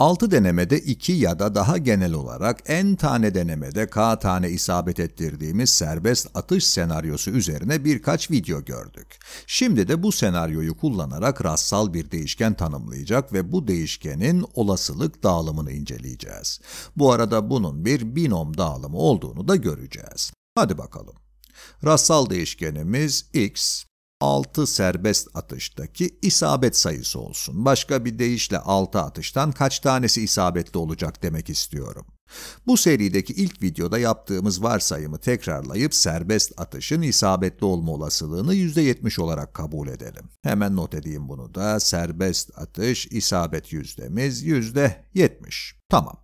6 denemede 2 ya da daha genel olarak en tane denemede K tane isabet ettirdiğimiz serbest atış senaryosu üzerine birkaç video gördük. Şimdi de bu senaryoyu kullanarak rastsal bir değişken tanımlayacak ve bu değişkenin olasılık dağılımını inceleyeceğiz. Bu arada bunun bir binom dağılımı olduğunu da göreceğiz. Hadi bakalım. Rastsal değişkenimiz x, 6 serbest atıştaki isabet sayısı olsun. Başka bir deyişle 6 atıştan kaç tanesi isabetli olacak demek istiyorum. Bu serideki ilk videoda yaptığımız varsayımı tekrarlayıp serbest atışın isabetli olma olasılığını %70 olarak kabul edelim. Hemen not edeyim bunu da. Serbest atış isabet yüzdemiz %70. Tamam.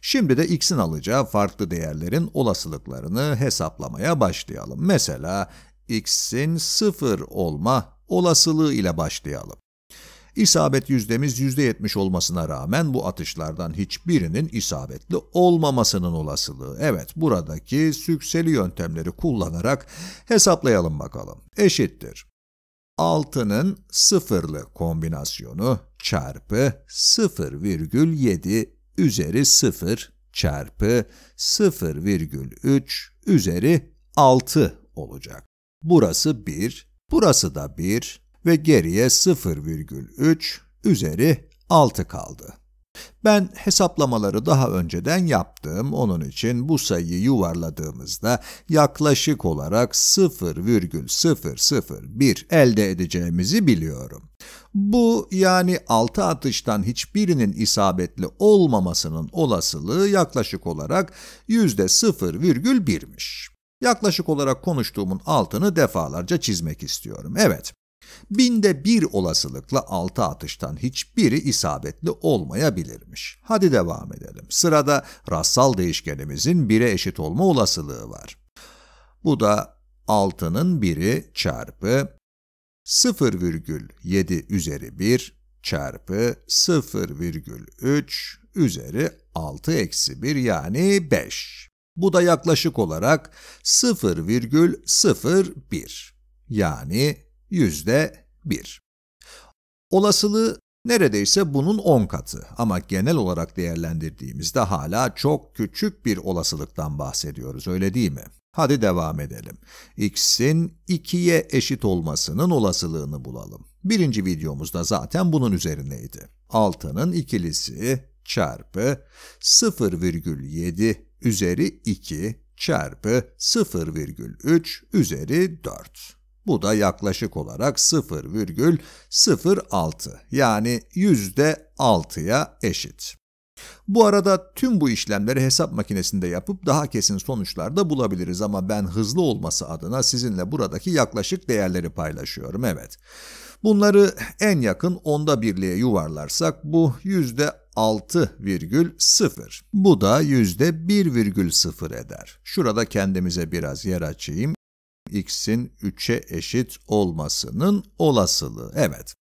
Şimdi de x'in alacağı farklı değerlerin olasılıklarını hesaplamaya başlayalım. Mesela x'in 0 olma olasılığı ile başlayalım. İsabet yüzdemiz %70 olmasına rağmen bu atışlardan hiçbirinin isabetli olmamasının olasılığı. Evet buradaki sükseli yöntemleri kullanarak hesaplayalım bakalım. Eşittir. 6'nın sıfırlı kombinasyonu çarpı 0,7 üzeri 0 çarpı 0,3 üzeri 6 olacak. Burası 1, burası da 1 ve geriye 0,3 üzeri 6 kaldı. Ben hesaplamaları daha önceden yaptım, onun için bu sayıyı yuvarladığımızda yaklaşık olarak 0,001 elde edeceğimizi biliyorum. Bu yani 6 atıştan hiçbirinin isabetli olmamasının olasılığı yaklaşık olarak %0,1'miş. Yaklaşık olarak konuştuğumun altını defalarca çizmek istiyorum. Evet, binde bir olasılıkla altı atıştan hiçbiri isabetli olmayabilirmiş. Hadi devam edelim. Sırada rastsal değişkenimizin bire eşit olma olasılığı var. Bu da 6'nın 1'i çarpı 0,7 üzeri 1 çarpı 0,3 üzeri 6 eksi 1 yani 5. Bu da yaklaşık olarak 0,01 yani yüzde 1. Olasılığı neredeyse bunun 10 katı ama genel olarak değerlendirdiğimizde hala çok küçük bir olasılıktan bahsediyoruz öyle değil mi? Hadi devam edelim. x'in 2'ye eşit olmasının olasılığını bulalım. Birinci videomuzda zaten bunun üzerineydi. 6'nın ikilisi çarpı 0,7 üzeri 2 çarpı 0,3 üzeri 4. Bu da yaklaşık olarak 0,06 yani %6'ya eşit. Bu arada tüm bu işlemleri hesap makinesinde yapıp daha kesin sonuçlar da bulabiliriz ama ben hızlı olması adına sizinle buradaki yaklaşık değerleri paylaşıyorum, evet. Bunları en yakın onda birliğe yuvarlarsak bu yüzde %6,0. Bu da %1,0 eder. Şurada kendimize biraz yer açayım. x'in 3'e eşit olmasının olasılığı. Evet.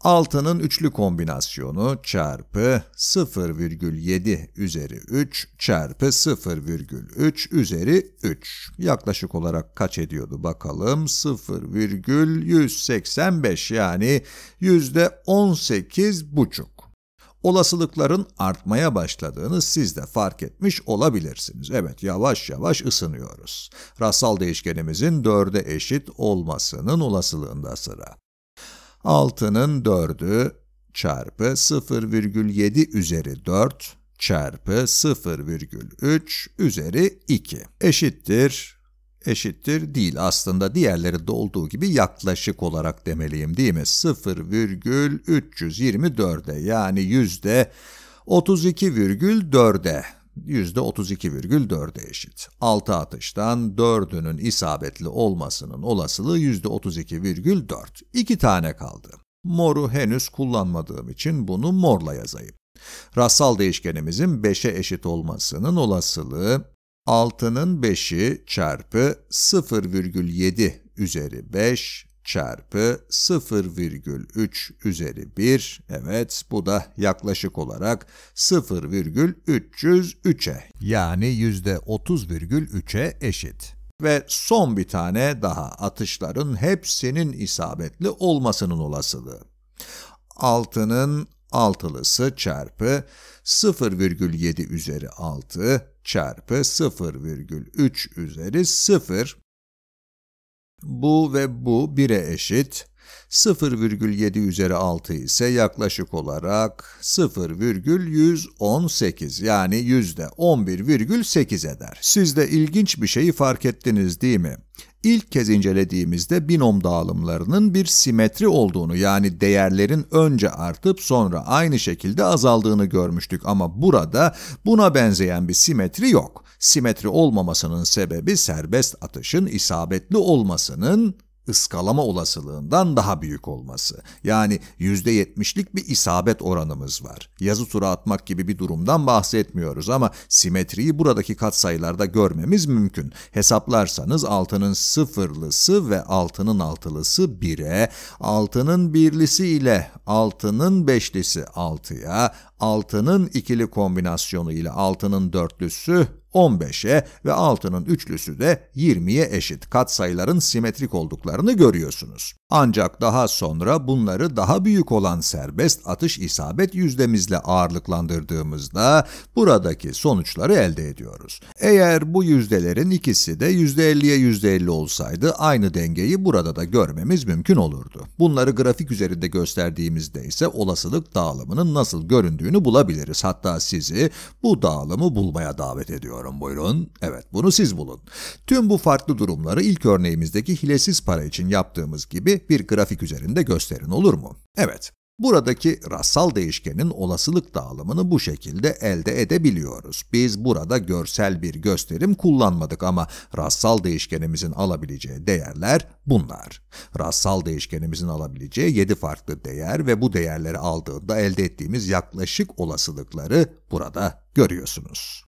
6'nın üçlü kombinasyonu çarpı 0,7 üzeri 3 çarpı 0,3 üzeri 3. Yaklaşık olarak kaç ediyordu bakalım? 0,185 yani yüzde %18,5 olasılıkların artmaya başladığını siz de fark etmiş olabilirsiniz. Evet yavaş yavaş ısınıyoruz. Rastsal değişkenimizin 4'e eşit olmasının olasılığında sıra. 6'nın 4'ü çarpı 0,7 üzeri 4 çarpı 0,3 üzeri 2 eşittir eşittir değil. Aslında diğerleri de olduğu gibi yaklaşık olarak demeliyim değil mi? 0,324'e yani yüzde %32,4'e %32,4'e eşit. 6 atıştan 4'ünün isabetli olmasının olasılığı %32,4. 2 tane kaldı. Moru henüz kullanmadığım için bunu morla yazayım. Rastsal değişkenimizin 5'e eşit olmasının olasılığı 6'nın 5'i çarpı 0,7 üzeri 5 çarpı 0,3 üzeri 1. Evet bu da yaklaşık olarak 0,303'e yani %30,3'e eşit. Ve son bir tane daha atışların hepsinin isabetli olmasının olasılığı. 6'nın altılısı çarpı 0,7 üzeri 6 çarpı 0,3 üzeri 0. Bu ve bu 1'e eşit. 0,7 üzeri 6 ise yaklaşık olarak 0,118 yani %11,8 eder. Siz de ilginç bir şeyi fark ettiniz değil mi? ilk kez incelediğimizde binom dağılımlarının bir simetri olduğunu yani değerlerin önce artıp sonra aynı şekilde azaldığını görmüştük ama burada buna benzeyen bir simetri yok. Simetri olmamasının sebebi serbest atışın isabetli olmasının ıskalama olasılığından daha büyük olması. Yani %70'lik bir isabet oranımız var. Yazı tura atmak gibi bir durumdan bahsetmiyoruz ama simetriyi buradaki katsayılarda görmemiz mümkün. Hesaplarsanız altının sıfırlısı ve altının altılısı 1'e, altının birlisi ile altının beşlisi 6'ya, altının ikili kombinasyonu ile altının dörtlüsü 15'e ve 6'nın üçlüsü de 20'ye eşit katsayıların simetrik olduklarını görüyorsunuz. Ancak daha sonra bunları daha büyük olan serbest atış isabet yüzdemizle ağırlıklandırdığımızda buradaki sonuçları elde ediyoruz. Eğer bu yüzdelerin ikisi de %50'ye %50 olsaydı aynı dengeyi burada da görmemiz mümkün olurdu. Bunları grafik üzerinde gösterdiğimizde ise olasılık dağılımının nasıl göründüğünü bulabiliriz. Hatta sizi bu dağılımı bulmaya davet ediyorum veriyorum buyurun. Evet bunu siz bulun. Tüm bu farklı durumları ilk örneğimizdeki hilesiz para için yaptığımız gibi bir grafik üzerinde gösterin olur mu? Evet. Buradaki rastsal değişkenin olasılık dağılımını bu şekilde elde edebiliyoruz. Biz burada görsel bir gösterim kullanmadık ama rastsal değişkenimizin alabileceği değerler bunlar. Rastsal değişkenimizin alabileceği 7 farklı değer ve bu değerleri aldığında elde ettiğimiz yaklaşık olasılıkları burada görüyorsunuz.